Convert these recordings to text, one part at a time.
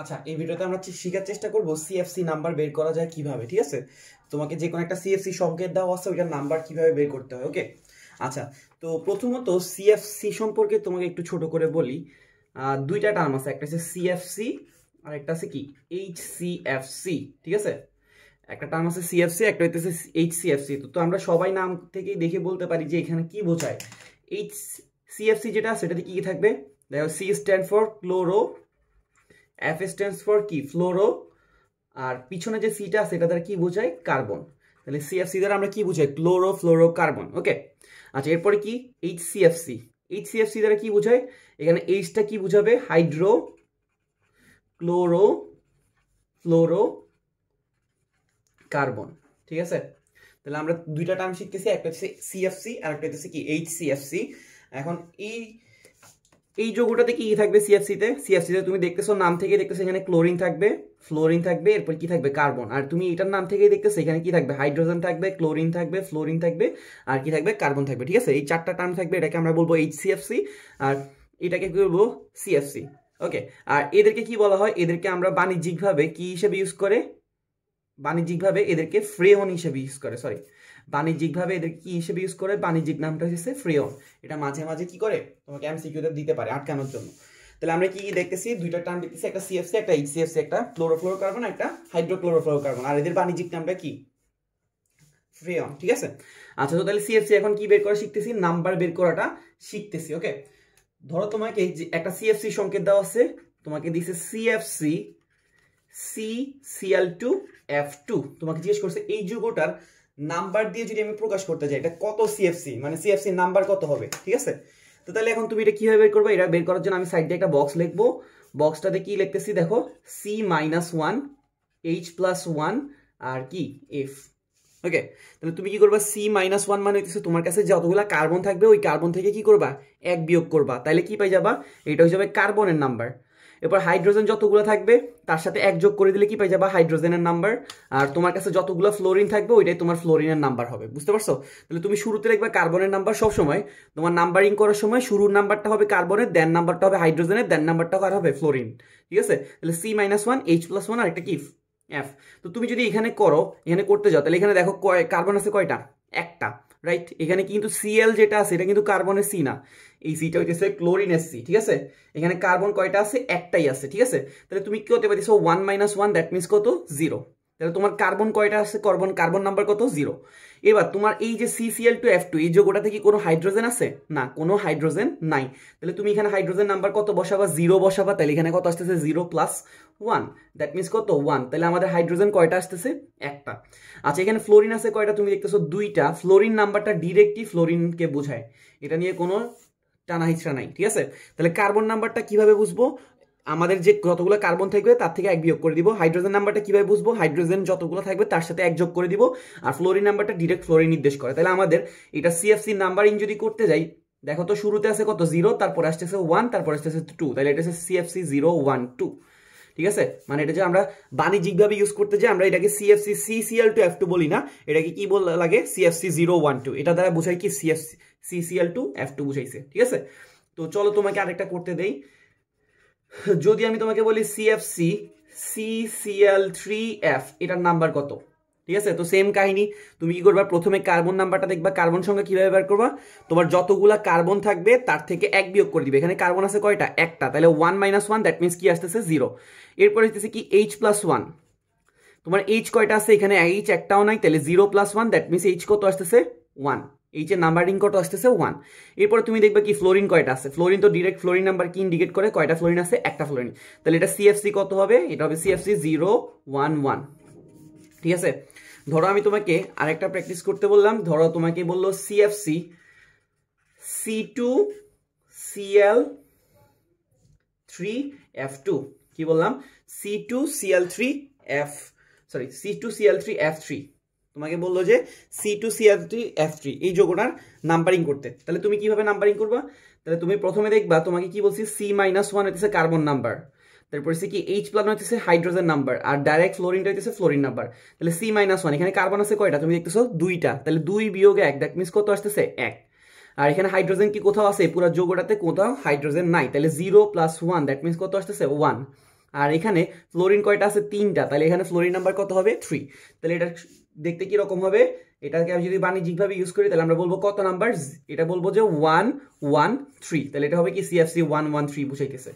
আচ্ছা এই ভিডিওতে আমরা শেখার চেষ্টা করবো সিএফসি নাম্বার বের করা যায় কিভাবে ঠিক আছে তোমাকে যে কোনো একটা সিএফসি সংকেত দেওয়া আছে ওইটার নাম্বার কিভাবে বের করতে হয় ওকে আচ্ছা তো প্রথমত সিএফসি সম্পর্কে তোমাকে একটু ছোট করে বলি দুইটা টার্ম আছে একটা হচ্ছে সিএফসি আর একটা আছে কি এইচ সিএফসি ঠিক আছে একটা টার্ম আছে সিএফসি একটা হইতেছে এইচ সিএফসি তো আমরা সবাই নাম থেকেই দেখে বলতে পারি যে এখানে কি বোঝায় এইচ সিএফসি যেটা সেটাতে কি থাকবে দেখো C stand for chloro F stands for কি ফ্লোরো আর পিছনে যে সিটা আছে এটা দ্বারা কি বোঝায় কার্বন তাহলে সিএফসি দ্বারা আমরা কি বোঝাই ক্লোরো ফ্লোরো কার্বন ওকে আচ্ছা এরপরে কি এইচ সিএফসি এইচ সিএফসি দ্বারা কি বোঝায় এখানে এইচটা কি বোঝাবে হাইড্রো ক্লোরো ফ্লোরো কার্বন ঠিক আছে তাহলে আমরা দুইটা টার্ম শিখতেছি একটা হচ্ছে সিএফসি আর একটা হচ্ছে কি এইচ সিএফসি এখন এই এই যোগটাতে কি থাকবে সিএফসিতে সিএফসিতে তুমি দেখতেছো নাম থেকে দেখতেছো এখানে ক্লোরিন থাকবে ফ্লোরিন থাকবে এরপর কি থাকবে কার্বন আর তুমি এটার নাম থেকেই দেখতেছো এখানে কি থাকবে হাইড্রোজেন থাকবে ক্লোরিন থাকবে ফ্লোরিন থাকবে আর কি থাকবে কার্বন থাকবে ঠিক আছে এই চারটা টার্ম থাকবে এটাকে আমরা বলবো এইচ সিএফসি আর এটাকে কি বলবো সিএফসি ওকে আর এদেরকে কি বলা হয় এদেরকে আমরা বাণিজ্যিকভাবে কি হিসেবে ইউজ করে বাণিজ্যিকভাবে এদেরকে ফ্রেওন হিসেবে ইউজ করে সরি বাণিজ্যিকভাবে এদের কি হিসেবে ইউজ করে বাণিজ্যিক নামটা হচ্ছে ফ্রেওন এটা মাঝে মাঝে কি করে তোমাকে এমসিকিউতে দিতে পারে আটকানোর জন্য তাহলে আমরা কি দেখতেছি দুইটা টার্ম দেখতেছি একটা সিএফসি একটা এইচসিএফসি একটা কার্বন একটা কার্বন আর এদের বাণিজ্যিক নামটা কি ফ্রেওন ঠিক আছে আচ্ছা তো তাহলে সিএফসি এখন কি বের করা শিখতেছি নাম্বার বের করাটা শিখতেছি ওকে ধরো তোমাকে একটা সিএফসি সংকেত দেওয়া আছে তোমাকে দিয়েছে CFC C CL two F two তোমাকে জিজ্ঞেস করছে এই যুগটার নাম্বার দিয়ে যদি আমি প্রকাশ করতে চাই এটা কত সিএফসি মানে সিএফসি নাম্বার কত হবে ঠিক আছে তো তাহলে এখন তুমি এটা কীভাবে বের করবে এটা বের করার জন্য আমি সাইড দিয়ে একটা বক্স লিখবো বক্সটাতে কি লিখতেছি দেখো C minus one H plus one আর কি এফ ওকে তাহলে তুমি কি করবা সি মাইনাস ওয়ান মানে হইতেছে তোমার কাছে যতগুলো কার্বন থাকবে ওই কার্বন থেকে কি করবা এক বিয়োগ করবা তাহলে কি পাই যাবা এটা হয়ে যাবে কার্বনের নাম্বার এরপর হাইড্রোজেন যতগুলো থাকবে তার সাথে এক যোগ করে দিলে কি পাই যাবা হাইড্রোজেনের নাম্বার আর তোমার কাছে যতগুলো ফ্লোরিন থাকবে ওইটাই তোমার ফ্লোরিনের নাম্বার হবে বুঝতে পারছো তাহলে তুমি শুরুতে লিখবে কার্বনের নাম্বার সব সময় তোমার নাম্বারিং করার সময় শুরুর নাম্বারটা হবে কার্বনের দেন নাম্বারটা হবে হাইড্রোজেনের দেন নাম্বারটা আর হবে ফ্লোরিন ঠিক আছে তাহলে C minus one H plus one আর একটা কি এফ তো তুমি যদি এখানে করো এখানে করতে যাও তাহলে এখানে দেখো কার্বন আছে কয়টা একটা রাইট এখানে কিন্তু সিএল যেটা আছে এটা কিন্তু কার্বনের সি না এই সিটা হইতেছে ক্লোরিনের সি ঠিক আছে এখানে কার্বন কয়টা আছে একটাই আছে ঠিক আছে তাহলে তুমি কি হতে পারতেছো one minus one that means কত জিরো তাহলে তোমার কার্বন কয়টা আছে কার্বন কার্বন নাম্বার কত জিরো এবার তোমার এই যে সিসিএল টু এফ টু এই গোটা কি কোনো হাইড্রোজেন আছে না কোনো হাইড্রোজেন নাই তাহলে তুমি এখানে হাইড্রোজেন নাম্বার কত বসাবা জিরো বসাবা তাহলে এখানে কত আসতেছে zero plus one that means কত ওয়ান তাহলে আমাদের হাইড্রোজেন কয়টা আসতেছে একটা আচ্ছা এখানে ফ্লোরিন আছে কয়টা তুমি দেখতেছো দুইটা ফ্লোরিন নাম্বারটা ডিরেক্টলি ফ্লোরিনকে বোঝায় এটা নিয়ে কোনো টানা হিচড়া নাই ঠিক আছে তাহলে কার্বন নাম্বারটা কিভাবে বুঝবো আমাদের যে যতগুলো কার্বন থাকবে তার থেকে এক বিয়োগ করে দিব হাইড্রোজেন নাম্বারটা কিভাবে বুঝবো হাইড্রোজেন যতগুলো থাকবে তার সাথে এক যোগ করে দিব আর ফ্লোরিন নাম্বারটা ডিরেক্ট ফ্লোরিন নির্দেশ করে তাহলে আমাদের এটা সিএফসি নাম্বারিং যদি করতে যাই দেখো তো শুরুতে আছে কত জিরো তারপর আসতেছে ওয়ান তারপর আসতেছে টু তাহলে এটা আছে সিএফসি জিরো ওয়ান টু ঠিক আছে মানে এটা যে আমরা বাণিজ্যিকভাবে ইউজ করতে যাই আমরা এটাকে CFC C two F two বলি না এটাকে কি বল লাগে সিএফসি জিরো ওয়ান টু এটা দ্বারা বোঝাই কি CFC C CL two F two বুঝাইছে ঠিক আছে তো চলো তোমাকে আরেকটা করতে দেই যদি আমি তোমাকে বলি সিএফসি এল থ্রি এফ এটার নাম্বার কত ঠিক আছে তো সেম কাহিনী তুমি কি করবা প্রথমে কার্বন নাম্বারটা দেখবা কার্বন সংখ্যা কীভাবে বের করবা তোমার যতগুলা কার্বন থাকবে তার থেকে এক বিয়োগ করে দিবে এখানে কার্বন আছে কয়টা একটা তাহলে one minus one that means কি আসতেছে জিরো এরপর আসতেছে কি এইচ প্লাস ওয়ান তোমার এইচ কয়টা আছে এখানে এইচ একটাও নাই তাহলে zero plus one that means H কত আসতেছে ওয়ান এই যে নাম্বারিং কত আসতেছে ওয়ান এরপরে তুমি দেখবে কি ফ্লোরিন কয়টা আছে ফ্লোরিন তো ডিরেক্ট ফ্লোরিন নাম্বার কি ইন্ডিকেট করে কয়টা ফ্লোরিন আছে একটা ফ্লোরিন তাহলে এটা সিএফসি কত হবে এটা হবে সিএফসি জিরো ওয়ান ওয়ান ঠিক আছে ধরো আমি তোমাকে আরেকটা প্র্যাকটিস করতে বললাম ধরো তোমাকে বললো CFC C two CL three F two কি বললাম C two CL three F sorry C two CL three F three তোমাকে বললো যে C two C F three F three এই যোগটার নাম্বারিং করতে তাহলে তুমি কিভাবে নাম্বারিং করবা তাহলে তুমি প্রথমে দেখবা তোমাকে কি বলছি সি মাইনাস ওয়ান হইতেছে কার্বন নাম্বার তারপরে সে কি এইচ প্লান হইতেছে হাইড্রোজেন নাম্বার আর ডাইরেক্ট ফ্লোরিনটা হইতেছে ফ্লোরিন নাম্বার তাহলে সি মাইনাস ওয়ান এখানে কার্বন আছে কয়টা তুমি দেখতেছো দুইটা তাহলে দুই বিয়োগ এক দ্যাট মিনস কত আসতেছে এক আর এখানে হাইড্রোজেন কি কোথাও আছে পুরো যোগটাতে কোথাও হাইড্রোজেন নাই তাহলে zero plus one that means কত আসতেছে ওয়ান আর এখানে ফ্লোরিন কয়টা আছে তিনটা তাহলে এখানে ফ্লোরিন নাম্বার কত হবে থ্রি তাহলে এটা দেখতে কি রকম হবে এটাকে আমি যদি বাণিজ্যিকভাবে ইউজ করি তাহলে আমরা বলবো কত নাম্বার এটা বলবো যে ওয়ান ওয়ান থ্রি তাহলে এটা হবে কি সিএফসি ওয়ান ওয়ান থ্রি বুঝাইতেছে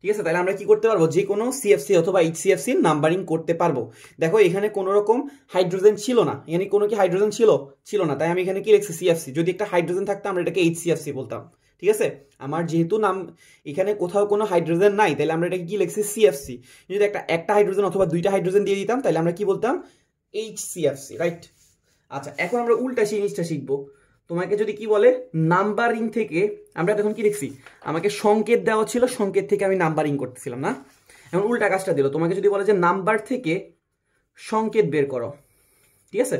ঠিক আছে তাহলে আমরা কি করতে পারবো যে কোনো সিএফসি অথবা এইচ সিএফসি নাম্বারিং করতে পারবো দেখো এখানে কোনো রকম হাইড্রোজেন ছিল না এখানে কোনো কি হাইড্রোজেন ছিল ছিল না তাই আমি এখানে কি লিখছি সিএফসি যদি একটা হাইড্রোজেন থাকতো আমরা এটাকে এইচ সিএফসি বলতাম ঠিক আছে আমার যেহেতু নাম এখানে কোথাও কোনো হাইড্রোজেন নাই তাহলে আমরা এটাকে কি লিখছি সিএফসি যদি একটা একটা হাইড্রোজেন অথবা দুইটা হাইড্রোজেন দিয়ে দিতাম তাহলে আমরা কি বলতাম এইচ রাইট আচ্ছা এখন আমরা উল্টা সেই জিনিসটা শিখবো তোমাকে যদি কি বলে নাম্বারিং থেকে আমরা তখন কি দেখছি আমাকে সংকেত দেওয়া ছিল সংকেত থেকে আমি নাম্বারিং করতেছিলাম না এখন উল্টা কাজটা দিল তোমাকে যদি বলে যে নাম্বার থেকে সংকেত বের করো ঠিক আছে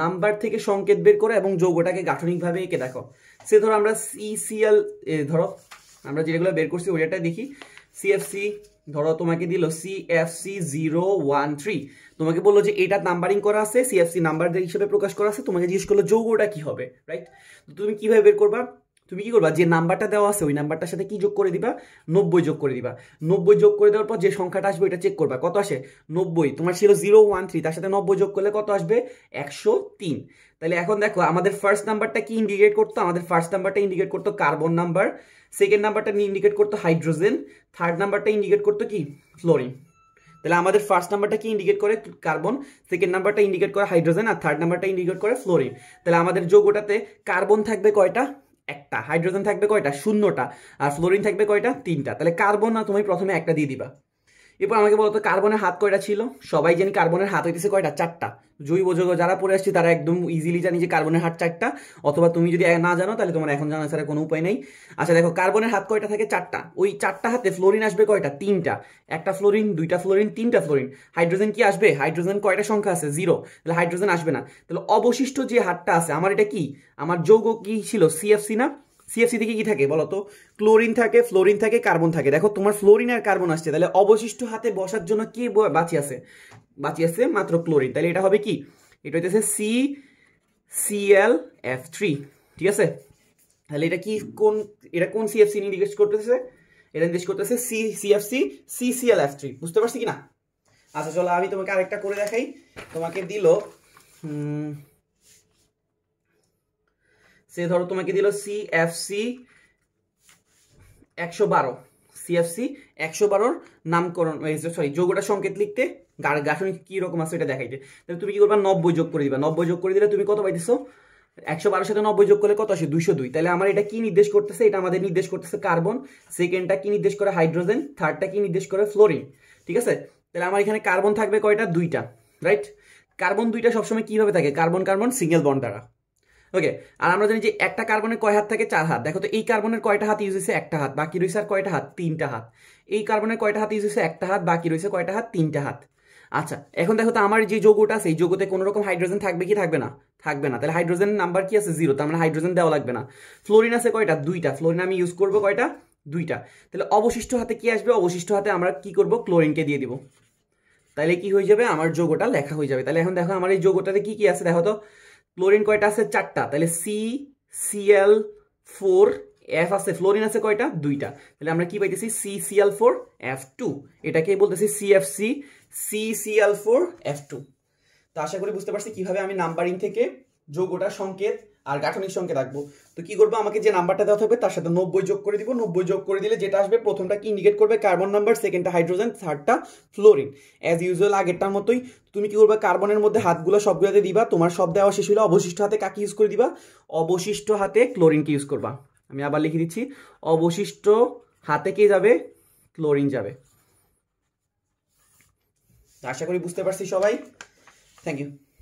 নাম্বার থেকে সংকেত বের করো এবং যৌগটাকে গাঠনিকভাবে এঁকে দেখো সে ধরো আমরা সিসিএল ধরো আমরা যেগুলো বের করছি ওইটা দেখি সিএফসি ধরো তোমাকে দিল সিএফসি জিরো ওয়ান থ্রি তোমাকে বললো যে এটা নাম্বারিং করা আছে সিএফসি নাম্বার হিসেবে প্রকাশ করা আছে তোমাকে জিজ্ঞেস করলো যৌগটা কি হবে রাইট তো তুমি কিভাবে বের করবা তুমি কি করবা যে নাম্বারটা দেওয়া আছে ওই নাম্বারটার সাথে কি যোগ করে দিবা নব্বই যোগ করে দিবা নব্বই যোগ করে দেওয়ার পর যে সংখ্যাটা আসবে ওইটা চেক করবা কত আসে নব্বই তোমার ছিল জিরো ওয়ান থ্রি তার সাথে নব্বই যোগ করলে কত আসবে একশো তিন তাহলে এখন দেখো আমাদের ফার্স্ট নাম্বারটা কি ইন্ডিকেট করতো আমাদের ফার্স্ট নাম্বারটা ইন্ডিকেট করতো কার্বন নাম্বার সেকেন্ড নাম্বারটা ইন্ডিকেট করতো হাইড্রোজেন থার্ড নাম্বারটা ইন্ডিকেট করতো কি ফ্লোরিন তাহলে আমাদের ফার্স্ট নাম্বারটা কি ইন্ডিকেট করে কার্বন সেকেন্ড নাম্বারটা ইন্ডিকেট করে হাইড্রোজেন আর থার্ড নাম্বারটা ইন্ডিকেট করে ফ্লোরিন তাহলে আমাদের যোগ ওটাতে কার্বন থাকবে কয়টা একটা হাইড্রোজেন থাকবে কয়টা শূন্যটা আর ফ্লোরিন থাকবে কয়টা তিনটা তাহলে কার্বন না তুমি প্রথমে একটা দিয়ে দিবা এরপর আমাকে বলতো কার্বনের হাত কয়টা ছিল সবাই জানি কার্বনের হাত হইতেছে কয়টা চারটা জৈব যৌগ যারা পড়ে আসছে তারা একদম ইজিলি জানি যে কার্বনের হাত চারটা অথবা তুমি যদি না জানো তাহলে তোমার এখন জানা ছাড়া কোনো উপায় নেই আচ্ছা দেখো কার্বনের হাত কয়টা থাকে চারটা ওই চারটা হাতে ফ্লোরিন আসবে কয়টা তিনটা একটা ফ্লোরিন দুইটা ফ্লোরিন তিনটা ফ্লোরিন হাইড্রোজেন কি আসবে হাইড্রোজেন কয়টা সংখ্যা আছে জিরো তাহলে হাইড্রোজেন আসবে না তাহলে অবশিষ্ট যে হাতটা আছে আমার এটা কি আমার যৌগ কি ছিল সিএফসি না সিএফসি থেকে কি থাকে বলো তো ক্লোরিন থাকে ফ্লোরিন থাকে কার্বন থাকে দেখো তোমার ফ্লোরিন আর কার্বন আসছে তাহলে অবশিষ্ট হাতে বসার জন্য কি বাঁচিয়ে আছে বাঁচিয়ে আছে মাত্র ক্লোরিন তাহলে এটা হবে কি এটা হইতেছে সি সিএল এফ থ্রি ঠিক আছে তাহলে এটা কি কোন এটা কোন সিএফসি নিয়ে জিজ্ঞেস করতেছে এটা জিজ্ঞেস করতেছে C CFC C CL F three বুঝতে পারছি কি না আচ্ছা চলো আমি তোমাকে আরেকটা করে দেখাই তোমাকে দিল সে ধরো তোমাকে দিল সিএফসি একশো বারো সিএফসি একশো বারোর নামকরণ সরি যোগটা সংকেত লিখতে গাঠনিক কী রকম আছে এটা দেখাইতে তাহলে তুমি কি করবা নব্বই যোগ করে দিবা নব্বই যোগ করে দিলে তুমি কত পাইতেছো একশো বারোর সাথে নব্বই যোগ করলে কত আসে দুইশো দুই তাহলে আমার এটা কি নির্দেশ করতেছে এটা আমাদের নির্দেশ করতেছে কার্বন সেকেন্ডটা কি নির্দেশ করে হাইড্রোজেন থার্ডটা কি নির্দেশ করে ফ্লোরিন ঠিক আছে তাহলে আমার এখানে কার্বন থাকবে কয়টা দুইটা রাইট কার্বন দুইটা সবসময় কীভাবে থাকে কার্বন কার্বন সিঙ্গেল বন্ড দ্বারা ওকে আর আমরা জানি যে একটা কার্বনের কয় হাত থাকে চার হাত দেখো তো এই কার্বনের কয়টা হাত ইউজ হয়েছে একটা হাত বাকি রয়েছে আর কয়টা হাত তিনটা হাত এই কার্বনের কয়টা হাত ইউজ হয়েছে একটা হাত বাকি রয়েছে কয়টা হাত তিনটা হাত আচ্ছা এখন দেখো তো আমার যে যোগটা আছে এই যোগতে কোনো রকম হাইড্রোজেন থাকবে কি থাকবে না থাকবে না তাহলে হাইড্রোজেন নাম্বার কি আছে জিরো তার মানে হাইড্রোজেন দেওয়া লাগবে না ফ্লোরিন আছে কয়টা দুইটা ফ্লোরিন আমি ইউজ করবো কয়টা দুইটা তাহলে অবশিষ্ট হাতে কি আসবে অবশিষ্ট হাতে আমরা কি করব ক্লোরিনকে দিয়ে দিব তাহলে কি হয়ে যাবে আমার যোগটা লেখা হয়ে যাবে তাহলে এখন দেখো আমার এই যোগটাতে কি কি আছে দেখো তো ক্লোরিন কয়টা আছে চারটা তাহলে সি সিএল ফোর এফ আছে ফ্লোরিন আছে কয়টা দুইটা তাহলে আমরা কি পাইতেছি C CL four F two এটাকে বলতেছি CFC C CL four F two তো আশা করি বুঝতে পারছি কিভাবে আমি নাম্বারিং থেকে ওটা সংকেত আর গাঠনিক সংখ্যা রাখবো তো কি করবো আমাকে যে নাম্বারটা দেওয়া হবে তার সাথে নব্বই যোগ করে দিব নব্বই যোগ করে দিলে যেটা আসবে প্রথমটা কি ইন্ডিকেট করবে কার্বন নাম্বার সেকেন্ডটা হাইড্রোজেন থার্ডটা ফ্লোরিন অ্যাজ ইউজুয়াল আগেরটার মতোই তুমি কি করবে কার্বনের মধ্যে হাতগুলো সবগুলোতে দিবা তোমার সব দেওয়া শেষ হলে অবশিষ্ট হাতে কাকে ইউজ করে দিবা অবশিষ্ট হাতে ক্লোরিনকে ইউজ করবা আমি আবার লিখে দিচ্ছি অবশিষ্ট হাতে কে যাবে ক্লোরিন যাবে আশা করি বুঝতে পারছি সবাই থ্যাংক ইউ